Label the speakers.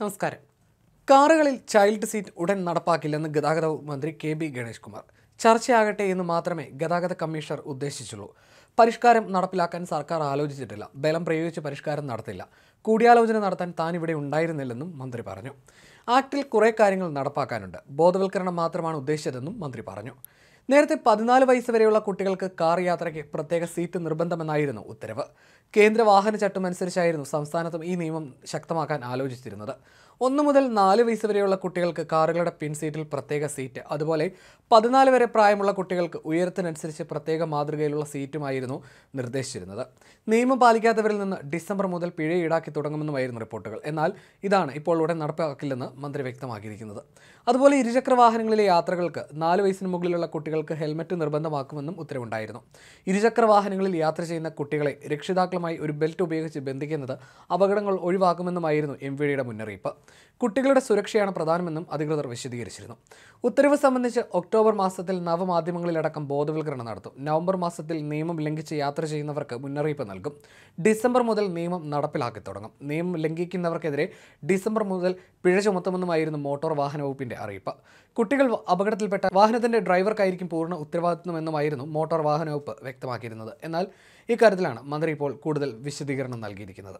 Speaker 1: നമസ്കാരം കാറുകളിൽ child seat ഉടൻ നടപ്പാക്കില്ലെന്ന് ഗതാഗത മന്ത്രി കെ ബി ഗണേഷ് കുമാർ ചർച്ചയാകട്ടെ എന്ന് മാത്രമേ ഗതാഗത കമ്മീഷണർ ഉദ്ദേശിച്ചുള്ളൂ പരിഷ്കാരം നടപ്പിലാക്കാൻ സർക്കാർ ആലോചിച്ചിട്ടില്ല ബലം പ്രയോഗിച്ച് പരിഷ്കാരം നടത്തില്ല കൂടിയാലോചന നടത്താൻ താൻ ഇവിടെ ഉണ്ടായിരുന്നില്ലെന്നും മന്ത്രി പറഞ്ഞു ആക്ടിൽ കുറേ കാര്യങ്ങൾ നടപ്പാക്കാനുണ്ട് ബോധവൽക്കരണം മാത്രമാണ് ഉദ്ദേശിച്ചതെന്നും മന്ത്രി പറഞ്ഞു നേരത്തെ പതിനാല് വയസ്സ് വരെയുള്ള കുട്ടികൾക്ക് കാർ യാത്രയ്ക്ക് പ്രത്യേക സീറ്റ് നിർബന്ധമെന്നായിരുന്നു ഉത്തരവ് കേന്ദ്ര വാഹന ചട്ടം അനുസരിച്ചായിരുന്നു സംസ്ഥാനത്തും ഈ നിയമം ശക്തമാക്കാൻ ആലോചിച്ചിരുന്നത് ഒന്നു മുതൽ നാല് വയസ്സ് വരെയുള്ള കുട്ടികൾക്ക് കാറുകളുടെ പിൻസീറ്റിൽ പ്രത്യേക സീറ്റ് അതുപോലെ പതിനാല് വരെ പ്രായമുള്ള കുട്ടികൾക്ക് ഉയരത്തിനനുസരിച്ച് പ്രത്യേക മാതൃകയിലുള്ള സീറ്റുമായിരുന്നു നിർദ്ദേശിച്ചിരുന്നത് നിയമം പാലിക്കാത്തവരിൽ നിന്ന് ഡിസംബർ മുതൽ പിഴ ഈടാക്കി തുടങ്ങുമെന്നുമായിരുന്നു റിപ്പോർട്ടുകൾ എന്നാൽ ഇതാണ് ഇപ്പോൾ ഉടൻ നടപ്പാക്കില്ലെന്ന് മന്ത്രി വ്യക്തമാക്കിയിരിക്കുന്നത് അതുപോലെ ഇരുചക്ര വാഹനങ്ങളിലെ യാത്രകൾക്ക് നാല് വയസ്സിന് മുകളിലുള്ള കുട്ടികൾ കുട്ടികൾക്ക് ഹെൽമറ്റ് നിർബന്ധമാക്കുമെന്നും ഉത്തരവുണ്ടായിരുന്നു ഇരുചക്ര വാഹനങ്ങളിൽ യാത്ര ചെയ്യുന്ന കുട്ടികളെ രക്ഷിതാക്കളുമായി ഒരു ബെൽറ്റ് ഉപയോഗിച്ച് ബന്ധിക്കുന്നത് അപകടങ്ങൾ ഒഴിവാക്കുമെന്നുമായിരുന്നു എം വി മുന്നറിയിപ്പ് കുട്ടികളുടെ സുരക്ഷയാണ് പ്രധാനമെന്നും അധികൃതർ വിശദീകരിച്ചിരുന്നു ഉത്തരവ് സംബന്ധിച്ച് ഒക്ടോബർ മാസത്തിൽ നവമാധ്യമങ്ങളിലടക്കം ബോധവൽക്കരണം നടത്തും നവംബർ മാസത്തിൽ നിയമം ലംഘിച്ച് യാത്ര ചെയ്യുന്നവർക്ക് മുന്നറിയിപ്പ് നൽകും ഡിസംബർ മുതൽ നിയമം നടപ്പിലാക്കി തുടങ്ങും നിയമം ലംഘിക്കുന്നവർക്കെതിരെ ഡിസംബർ മുതൽ പിഴ ചുമത്തുമെന്നുമായിരുന്നു മോട്ടോർ വാഹന വകുപ്പിന്റെ അറിയിപ്പ് കുട്ടികൾ അപകടത്തിൽപ്പെട്ട വാഹനത്തിന്റെ ഡ്രൈവർക്കായിരിക്കും നടപടിക്കും പൂർണ്ണ ഉത്തരവാദിത്വമെന്നുമായിരുന്നു മോട്ടോർ വാഹന വകുപ്പ് വ്യക്തമാക്കിയിരുന്നത് എന്നാൽ ഇക്കാര്യത്തിലാണ് മന്ത്രി ഇപ്പോൾ കൂടുതൽ വിശദീകരണം നൽകിയിരിക്കുന്നത്